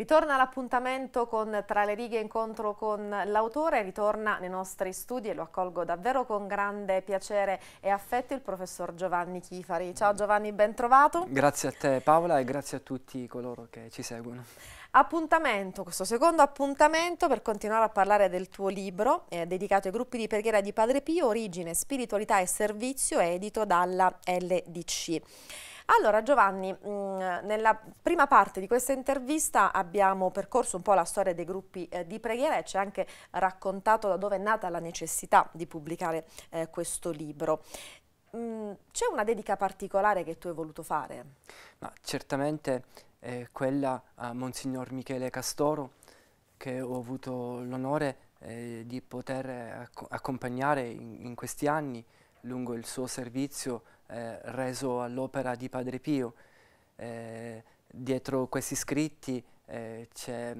Ritorna l'appuntamento con Tra le righe incontro con l'autore, ritorna nei nostri studi e lo accolgo davvero con grande piacere e affetto il professor Giovanni Chifari. Ciao Giovanni, ben trovato. Grazie a te Paola e grazie a tutti coloro che ci seguono appuntamento, questo secondo appuntamento per continuare a parlare del tuo libro eh, dedicato ai gruppi di preghiera di Padre Pio, origine, spiritualità e servizio, edito dalla LDC. Allora Giovanni, mm, nella prima parte di questa intervista abbiamo percorso un po' la storia dei gruppi eh, di preghiera e ci ha anche raccontato da dove è nata la necessità di pubblicare eh, questo libro. Mm, c'è una dedica particolare che tu hai voluto fare? Ma certamente è eh, quella a Monsignor Michele Castoro, che ho avuto l'onore di poter acc accompagnare in, in questi anni lungo il suo servizio eh, reso all'opera di Padre Pio. Eh, dietro questi scritti eh, c'è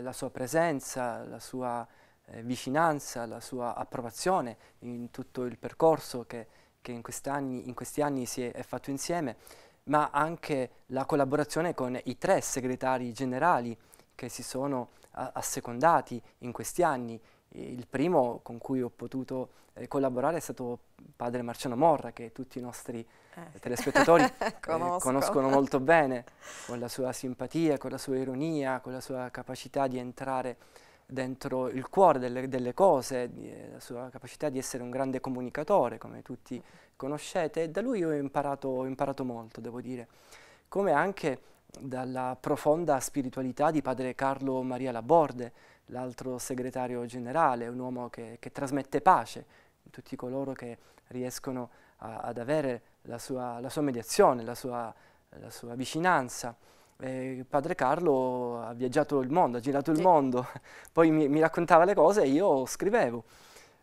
la sua presenza, la sua eh, vicinanza, la sua approvazione in tutto il percorso che, che in, quest anni, in, questi anni si è, è fatto insieme, ma anche la collaborazione con i tre segretari generali che si sono assecondati in questi anni, il primo con cui ho potuto eh, collaborare è stato padre Marciano Morra, che tutti i nostri eh. eh telespettatori eh, conoscono molto bene, con la sua simpatia, con la sua ironia, con la sua capacità di entrare dentro il cuore delle, delle cose, di, eh, la sua capacità di essere un grande comunicatore, come tutti conoscete, e da lui ho imparato, ho imparato molto, devo dire, come anche dalla profonda spiritualità di padre Carlo Maria Laborde, l'altro segretario generale, un uomo che, che trasmette pace a tutti coloro che riescono a, ad avere la sua, la sua mediazione, la sua, la sua vicinanza. Eh, padre Carlo ha viaggiato il mondo, ha girato il sì. mondo, poi mi, mi, raccontava le cose e io scrivevo.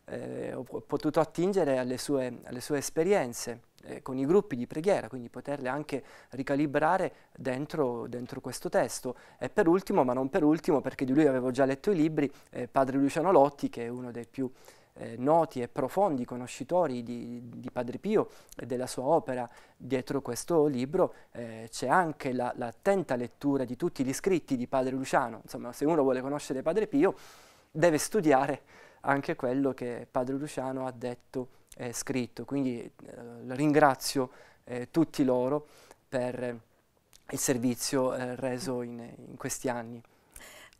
Eh, ho, ho potuto attingere alle sue, alle sue esperienze. Eh, con i gruppi di preghiera, quindi poterle anche ricalibrare dentro, dentro, questo testo. E per ultimo, ma non per ultimo, perché di lui avevo già letto i libri, eh, padre Luciano Lotti, che è uno dei più eh, noti e profondi conoscitori di, di, Padre Pio e della sua opera. Dietro questo libro eh, c'è anche l'attenta la, lettura di tutti gli scritti di Padre Luciano. Insomma, se uno vuole conoscere Padre Pio, deve studiare anche quello che Padre Luciano ha detto eh, scritto. Quindi eh, ringrazio eh, tutti loro per il servizio eh, reso in, in questi anni.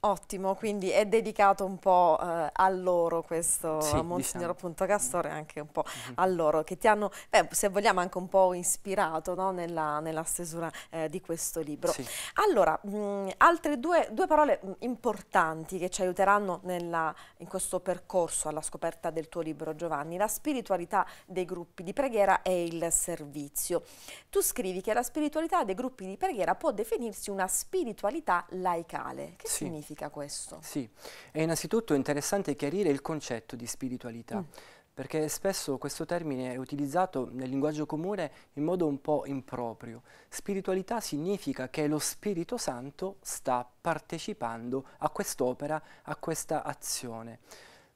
Ottimo, quindi è dedicato un po' eh, a loro questo, sì, a Monsignor diciamo. Punto Castore, anche un po' mm -hmm. a loro, che ti hanno, beh, se vogliamo, anche un po' ispirato no, nella, nella, stesura eh, di questo libro. Sì. Allora, mh, mm, altre due, due parole mm, importanti che ci aiuteranno nella, in questo percorso alla scoperta del tuo libro, Giovanni, la spiritualità dei gruppi di preghiera e il servizio. Tu scrivi che la spiritualità dei gruppi di preghiera può definirsi una spiritualità laicale. Che sì. significa? significa questo? Sì, è innanzitutto interessante chiarire il concetto di spiritualità. Mm perché spesso questo termine è utilizzato nel linguaggio comune in modo un po' improprio. Spiritualità significa che lo Spirito Santo sta partecipando a quest'opera, a questa azione.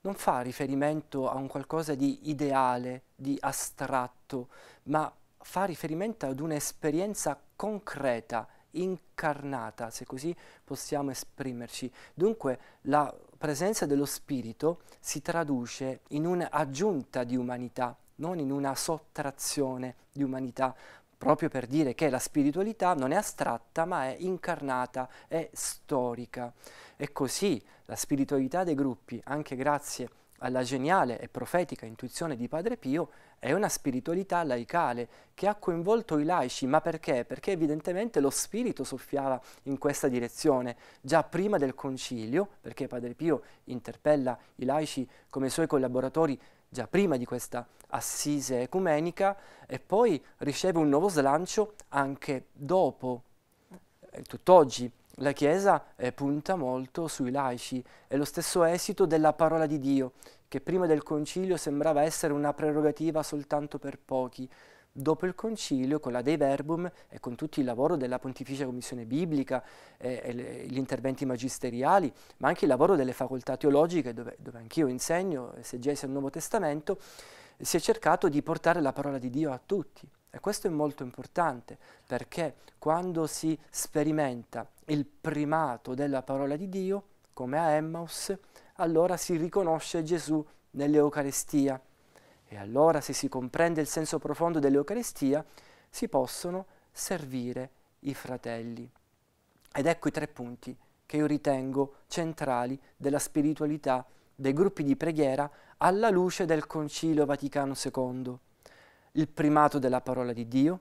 Non fa riferimento a un qualcosa di ideale, di astratto, ma fa riferimento ad un'esperienza concreta incarnata, se così possiamo esprimerci. Dunque la presenza dello Spirito si traduce in un'aggiunta di umanità, non in una sottrazione di umanità, proprio per dire che la spiritualità non è astratta ma è incarnata, è storica. E così la spiritualità dei gruppi, anche grazie a alla geniale e profetica intuizione di Padre Pio è una spiritualità laicale che ha coinvolto i laici, ma perché? Perché evidentemente lo spirito soffiava in questa direzione, già prima del concilio, perché Padre Pio interpella i laici come suoi collaboratori già prima di questa assise ecumenica e poi riceve un nuovo slancio anche dopo, eh, tutt'oggi la Chiesa eh, punta molto sui laici, è lo stesso esito della parola di Dio, che prima del concilio sembrava essere una prerogativa soltanto per pochi. Dopo il concilio, con la Dei Verbum e con tutto il lavoro della Pontificia Commissione Biblica, eh, e le, gli interventi magisteriali, ma anche il lavoro delle facoltà teologiche, dove, dove anch'io insegno esegesi eh, al Nuovo Testamento, si è cercato di portare la parola di Dio a tutti. E questo è molto importante, perché quando si sperimenta il primato della parola di Dio, come a Emmaus, allora si riconosce Gesù nell'Eucarestia. E allora se si comprende il senso profondo dell'Eucarestia, si possono servire i fratelli. Ed ecco i tre punti che io ritengo centrali della spiritualità dei gruppi di preghiera alla luce del Concilio Vaticano II. Il primato della parola di Dio,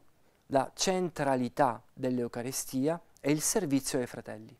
la centralità dell'Eucarestia e il servizio ai fratelli.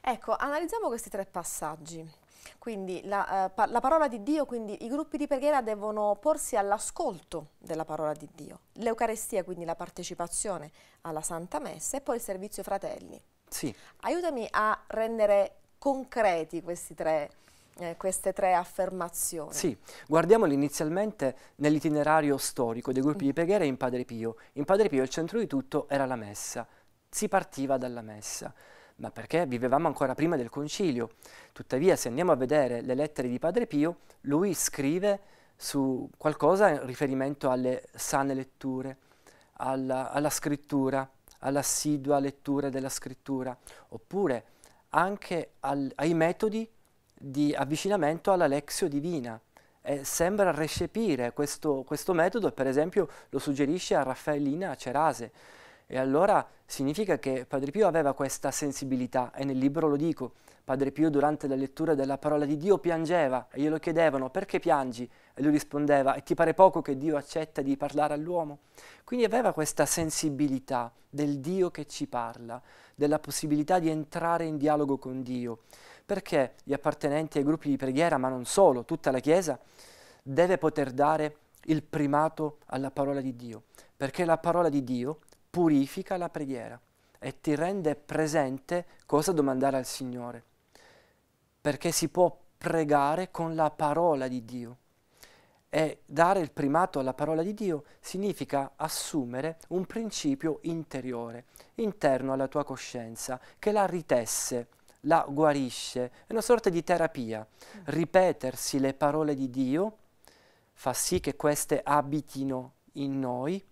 Ecco, analizziamo questi tre passaggi. Quindi la, eh, pa la, parola di Dio, quindi i gruppi di preghiera devono porsi all'ascolto della parola di Dio. L'Eucarestia, quindi la partecipazione alla Santa Messa e poi il servizio ai fratelli. Sì. Aiutami a rendere concreti questi tre eh, queste tre affermazioni. Sì, guardiamoli inizialmente nell'itinerario storico dei gruppi di preghiera in Padre Pio. In Padre Pio il centro di tutto era la messa si partiva dalla messa, ma perché vivevamo ancora prima del concilio. Tuttavia, se andiamo a vedere le lettere di Padre Pio, lui scrive su qualcosa in riferimento alle sane letture, alla, alla scrittura, all'assidua lettura della scrittura, oppure anche al, ai metodi di avvicinamento alla lexio divina. E sembra recepire questo, questo metodo, per esempio lo suggerisce a Raffaellina Cerase, e allora significa che Padre Pio aveva questa sensibilità, e nel libro lo dico, Padre Pio durante la lettura della parola di Dio piangeva e glielo chiedevano perché piangi? E lui rispondeva, e ti pare poco che Dio accetta di parlare all'uomo? Quindi aveva questa sensibilità del Dio che ci parla, della possibilità di entrare in dialogo con Dio, perché gli appartenenti ai gruppi di preghiera, ma non solo, tutta la Chiesa, deve poter dare il primato alla parola di Dio, perché la parola di Dio purifica la preghiera e ti rende presente cosa domandare al Signore, perché si può pregare con la parola di Dio. E dare il primato alla parola di Dio significa assumere un principio interiore, interno alla tua coscienza, che la ritesse, la guarisce. È una sorta di terapia. Ripetersi le parole di Dio fa sì che queste abitino in noi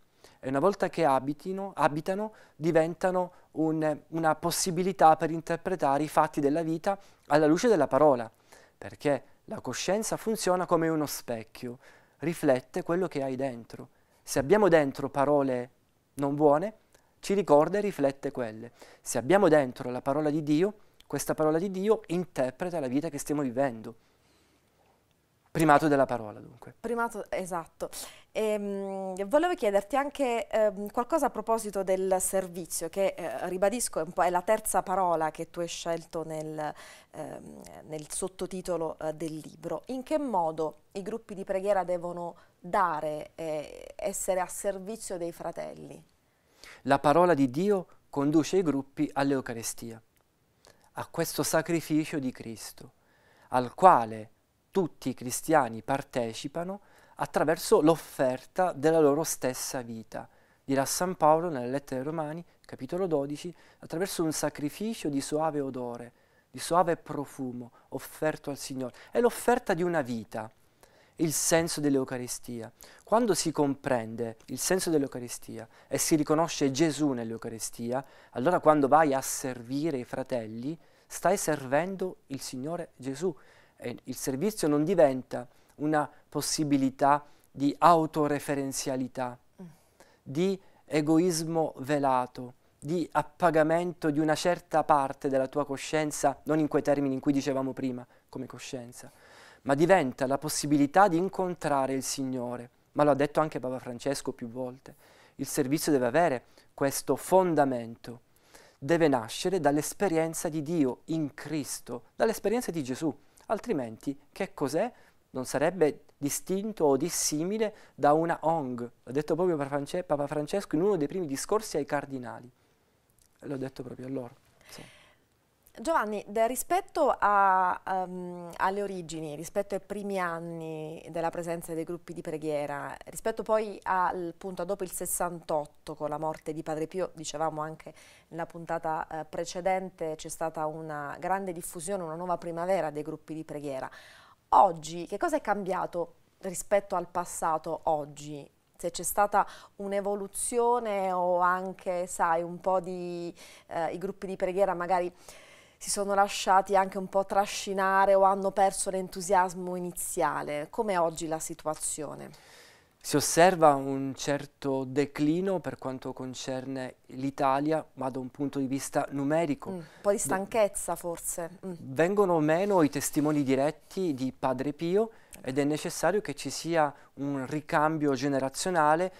e una volta che abitino, abitano diventano un, una possibilità per interpretare i fatti della vita alla luce della parola, perché la coscienza funziona come uno specchio, riflette quello che hai dentro. Se abbiamo dentro parole non buone, ci ricorda e riflette quelle. Se abbiamo dentro la parola di Dio, questa parola di Dio interpreta la vita che stiamo vivendo. Primato della parola, dunque. Primato, esatto. E, ehm, volevo chiederti anche eh, qualcosa a proposito del servizio, che eh, ribadisco è, è, la terza parola che tu hai scelto nel, eh, nel sottotitolo eh, del libro. In che modo i gruppi di preghiera devono dare, essere a servizio dei fratelli? La parola di Dio conduce i gruppi all'Eucarestia, a questo sacrificio di Cristo, al quale tutti i cristiani partecipano attraverso l'offerta della loro stessa vita. Dirà San Paolo nella lettera ai Romani, capitolo 12, attraverso un sacrificio di suave odore, di suave profumo offerto al Signore. È l'offerta di una vita, il senso dell'Eucaristia. Quando si comprende il senso dell'Eucaristia e si riconosce Gesù nell'Eucaristia, allora quando vai a servire i fratelli, stai servendo il Signore Gesù il servizio non diventa una possibilità di autoreferenzialità, mm. di egoismo velato, di appagamento di una certa parte della tua coscienza, non in quei termini in cui dicevamo prima, come coscienza, ma diventa la possibilità di incontrare il Signore. Ma lo ha detto anche Papa Francesco più volte. Il servizio deve avere questo fondamento, deve nascere dall'esperienza di Dio in Cristo, dall'esperienza di Gesù altrimenti che cos'è? Non sarebbe distinto o dissimile da una ong, l'ha detto proprio Papa Francesco in uno dei primi discorsi ai cardinali, l'ho detto proprio a loro. Sì. Giovanni, rispetto a, um, alle origini, rispetto ai primi anni della presenza dei gruppi di preghiera, rispetto poi al punto dopo il 68 con la morte di Padre Pio, dicevamo anche nella puntata eh, precedente c'è stata una grande diffusione, una nuova primavera dei gruppi di preghiera. Oggi che cosa è cambiato rispetto al passato oggi? se c'è stata un'evoluzione o anche, sai, un po' di eh, i gruppi di preghiera magari si sono lasciati anche un po' trascinare o hanno perso l'entusiasmo iniziale. Com'è oggi la situazione? Si osserva un certo declino per quanto concerne l'Italia, ma da un punto di vista numerico. Mm, un po' di stanchezza forse. Mm. Vengono meno i testimoni diretti di Padre Pio ed è necessario che ci sia un ricambio generazionale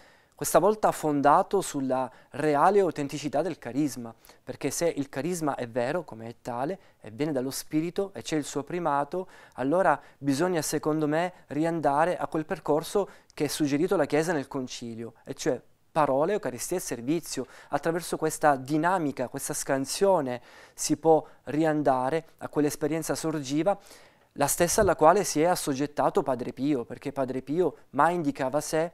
questa volta fondato sulla reale autenticità del carisma, perché se il carisma è vero come è tale e viene dallo spirito e c'è il suo primato, allora bisogna secondo me riandare a quel percorso che è suggerito la Chiesa nel concilio, e cioè parole, Eucaristia e servizio. Attraverso questa dinamica, questa scansione si può riandare a quell'esperienza sorgiva la stessa alla quale si è assoggettato Padre Pio, perché Padre Pio mai indicava sé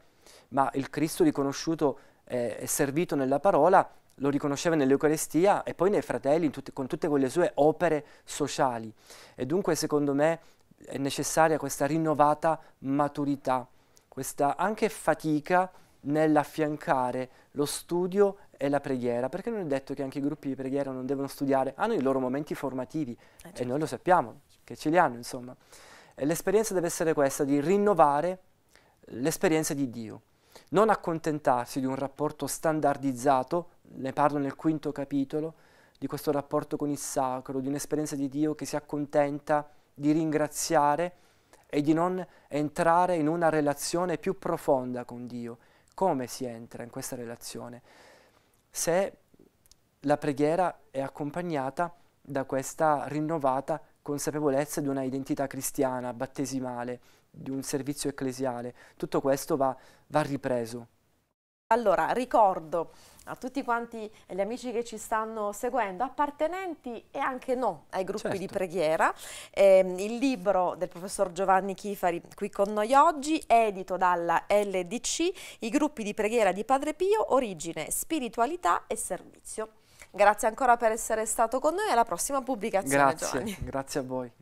ma il Cristo riconosciuto eh, e eh, servito nella parola lo riconosceva nell'Eucarestia e poi nei fratelli tut con tutte quelle sue opere sociali. E dunque secondo me è necessaria questa rinnovata maturità, questa anche fatica nell'affiancare lo studio e la preghiera, perché non è detto che anche i gruppi di preghiera non devono studiare, hanno i loro momenti formativi eh certo. e noi lo sappiamo, che ce li hanno insomma. l'esperienza deve essere questa, di rinnovare l'esperienza di Dio non accontentarsi di un rapporto standardizzato, ne parlo nel quinto capitolo, di questo rapporto con il sacro, di un'esperienza di Dio che si accontenta di ringraziare e di non entrare in una relazione più profonda con Dio. Come si entra in questa relazione? Se la preghiera è accompagnata da questa rinnovata consapevolezza di una identità cristiana, battesimale, di un servizio ecclesiale. Tutto questo va, va ripreso. Allora, ricordo a tutti quanti gli amici che ci stanno seguendo, appartenenti e anche no ai gruppi certo. di preghiera, eh, il libro del professor Giovanni Chifari qui con noi oggi, edito dalla LDC, i gruppi di preghiera di Padre Pio, origine, spiritualità e servizio. Grazie ancora per essere stato con noi, alla prossima pubblicazione grazie, Giovanni. Grazie a voi.